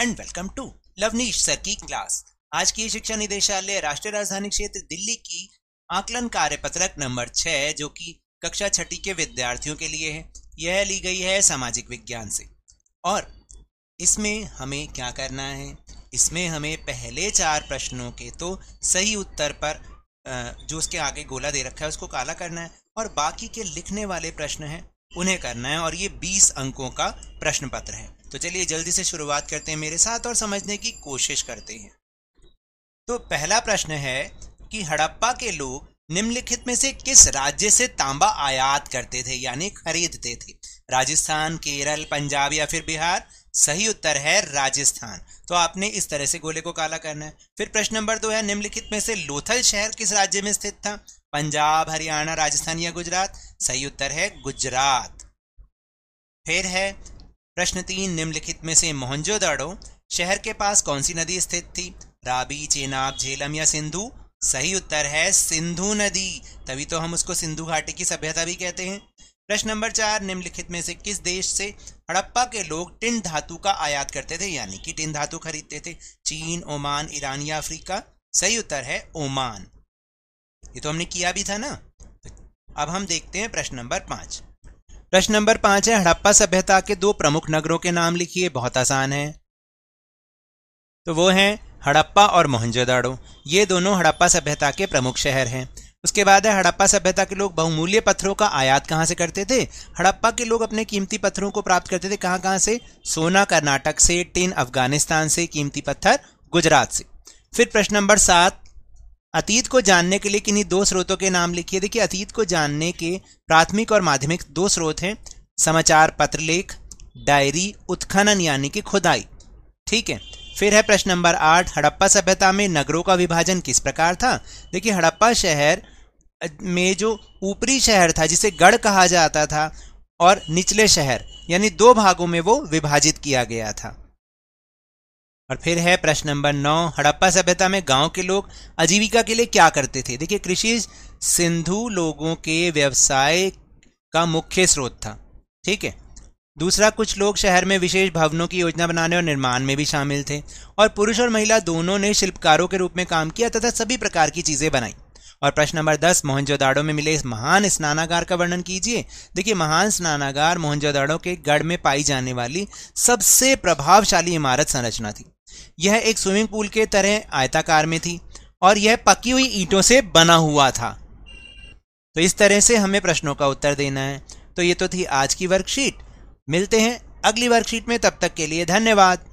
and welcome to Lavneesh sir की class आज की शिक्षा निदेशालय राष्ट्रीय राजधानी क्षेत्र दिल्ली की आकलन कार्य पत्रक नंबर छः जो कि कक्षा छठी के विद्यार्थियों के लिए है यह ली गई है सामाजिक विज्ञान से और इसमें हमें क्या करना है इसमें हमें पहले चार प्रश्नों के तो सही उत्तर पर जो उसके आगे गोला दे रखा है उसको काला करना है और बाकी के लिखने वाले प्रश्न हैं उन्हें करना है और ये बीस अंकों का प्रश्न पत्र है तो चलिए जल्दी से शुरुआत करते हैं मेरे साथ और समझने की कोशिश करते हैं तो पहला प्रश्न है कि हड़प्पा के लोग निम्नलिखित में से किस राज्य से तांबा आयात करते थे यानी खरीदते थे राजस्थान केरल पंजाब या फिर बिहार सही उत्तर है राजस्थान तो आपने इस तरह से गोले को काला करना है फिर प्रश्न नंबर दो है निम्नलिखित में से लोथल शहर किस राज्य में स्थित था पंजाब हरियाणा राजस्थान या गुजरात सही उत्तर है गुजरात फिर है प्रश्न तीन निम्नलिखित में से मोहनजोदाड़ो शहर के पास कौन सी नदी स्थित थी राबी चेनाब झेलम या सिंधु सही उत्तर है सिंधु नदी तभी तो हम उसको सिंधु घाटी की सभ्यता भी कहते हैं प्रश्न नंबर चार निम्नलिखित में से किस देश से हड़प्पा के लोग टिन धातु का आयात करते थे यानी कि टिन धातु खरीदते थे चीन ओमान ईरान या अफ्रीका सही उत्तर है ओमान ये तो हमने किया भी था ना तो अब हम देखते हैं प्रश्न नंबर पांच प्रश्न नंबर पांच है हड़प्पा सभ्यता के दो प्रमुख नगरों के नाम लिखिए बहुत आसान है तो वो हैं हड़प्पा और मोहनजोदाड़ो ये दोनों हड़प्पा सभ्यता के प्रमुख शहर हैं उसके बाद है हड़प्पा सभ्यता के लोग बहुमूल्य पत्थरों का आयात कहाँ से करते थे हड़प्पा के लोग अपने कीमती पत्थरों को प्राप्त करते थे कहाँ कहाँ से सोना कर्नाटक से टिन अफगानिस्तान से कीमती पत्थर गुजरात से फिर प्रश्न नंबर सात अतीत को जानने के लिए किन्हीं दो स्रोतों के नाम लिखिए देखिए अतीत को जानने के प्राथमिक और माध्यमिक दो स्रोत हैं समाचार पत्र लेख डायरी उत्खनन यानी कि खुदाई ठीक है फिर है प्रश्न नंबर आठ हड़प्पा सभ्यता में नगरों का विभाजन किस प्रकार था देखिए हड़प्पा शहर में जो ऊपरी शहर था जिसे गढ़ कहा जाता था और निचले शहर यानी दो भागों में वो विभाजित किया गया था और फिर है प्रश्न नंबर नौ हड़प्पा सभ्यता में गांव के लोग आजीविका के लिए क्या करते थे देखिए कृषि सिंधु लोगों के व्यवसाय का मुख्य स्रोत था ठीक है दूसरा कुछ लोग शहर में विशेष भवनों की योजना बनाने और निर्माण में भी शामिल थे और पुरुष और महिला दोनों ने शिल्पकारों के रूप में काम किया तथा सभी प्रकार की चीज़ें बनाई और प्रश्न नंबर दस मोहनजोदाड़ो में मिले इस महान स्नानागार का वर्णन कीजिए देखिए महान स्नानागार मोहनजोदाड़ो के गढ़ में पाई जाने वाली सबसे प्रभावशाली इमारत संरचना थी यह एक स्विमिंग पूल के तरह आयताकार में थी और यह पकी हुई ईंटों से बना हुआ था तो इस तरह से हमें प्रश्नों का उत्तर देना है तो ये तो थी आज की वर्कशीट मिलते हैं अगली वर्कशीट में तब तक के लिए धन्यवाद